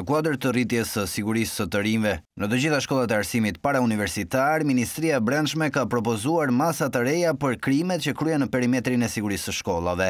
Në kuadrë të rritjes së sigurisë së të rinjve, në të gjitha shkollat e arsimit para universitar, Ministria e Brendshme ka propozuar masa të reja për krimet që kryhen në perimetrin e sigurisë së shkollave.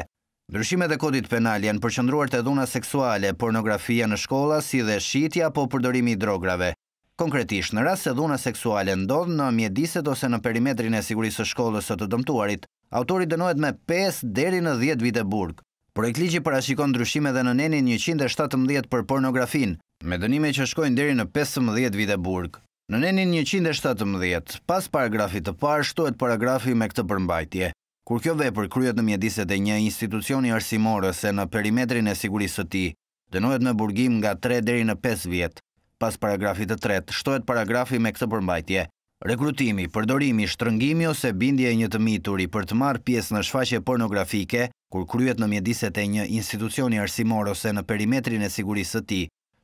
Ndryshimet e kodit penal janë përqendruar te dhuna seksuale, pornografia në shkolla si dhe shitja apo përdorimi i drograve. Konkretisht, në rast se dhuna seksuale ndodh në mjediset ose në perimetrin e sigurisë së shkollës së të dëmtuarit, autori dënohet me 5 deri në 10 vite burg. Projekt ligji parashikon ndryshime edhe në nenin 117 për pornografin, me dënime që shkojnë deri në 15 vite burg. Në nenin 117, pas paragrafit të parë shtohet paragrafi me këtë përmbajtje. Kur kjo vepër kryhet në mjediset e një institucioni arsimor ose në perimetrin e sigurisë së tij, dënohet me burgim nga 3 deri në 5 vjet. Pas paragrafit të tretë shtohet paragrafi me këtë përmbajtje. Rekrutimi, përdorimi, shtrëngimi ose bindje e një të mituri për të marrë pjesë në shfaqje pornografike, kur kryet në mjediset e një institucioni arsimor ose në perimetrin e sigurisë të ti,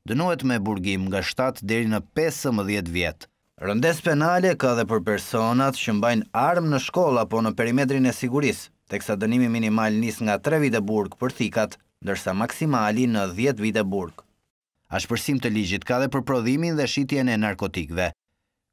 dënohet me burgim nga 7 deri në 15 vjetë. Rëndes penale ka dhe për personat që mbajnë armë në shkolla po në perimetrin e sigurisë, teksa dënimi minimal njës nga 3 vite burg për thikat, dërsa maksimali në 10 vite burg. Ashpërsim të ligjit ka dhe për prodhimin dhe shqitjen e narkotikve.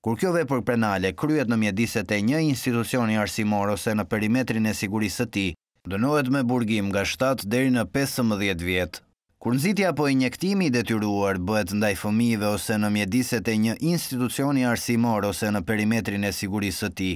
Kur kjo dhe për penale kryet në mjediset e një institucioni arsimor ose në perimetrin e sigurisë të ti, dënohet me burgim nga 7 deri në 15 vjet. Kur nxitja apo injektimi i detyruar bëhet ndaj fëmijëve ose në mjediset e një institucioni arsimor ose në perimetrin e sigurisë së tij,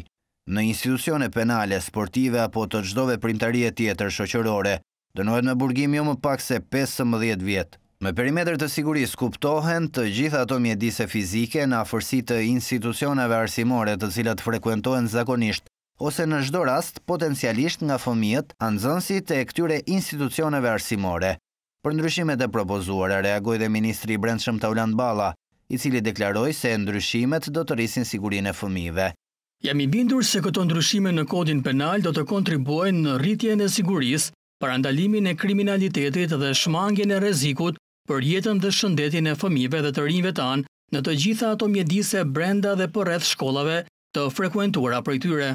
në institucione penale, sportive apo të çdo veprimtarie tjetër shoqërore, dënohet me burgim jo më pak se 15 vjet. Me perimetër të sigurisë kuptohen të gjitha ato mjedise fizike në afërsi të institucionave arsimore të cilat frekuentohen zakonisht ose në shdo rast potencialisht nga fëmijët të e këtyre institucioneve arsimore. Për ndryshimet e propozuare, reagoj dhe Ministri Brendshëm Tauland Bala, i cili deklaroj se ndryshimet do të rrisin sigurin e fëmijëve. Jam i bindur se këto ndryshime në kodin penal do të kontribuojnë në rritjen e siguris për andalimin e kriminalitetit dhe shmangin e rezikut për jetën dhe shëndetin e fëmijëve dhe të rinjve tanë në të gjitha ato mjedise brenda dhe përreth po shkollave të frekuentura për tyre.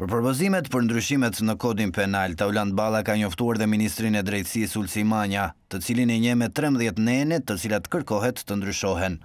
Për përbëzimet për ndryshimet në kodin penal, Taulant Bala ka njoftuar dhe Ministrin e Drejtsi Sulci Manja, të cilin e një me 13 nene të cilat kërkohet të ndryshohen.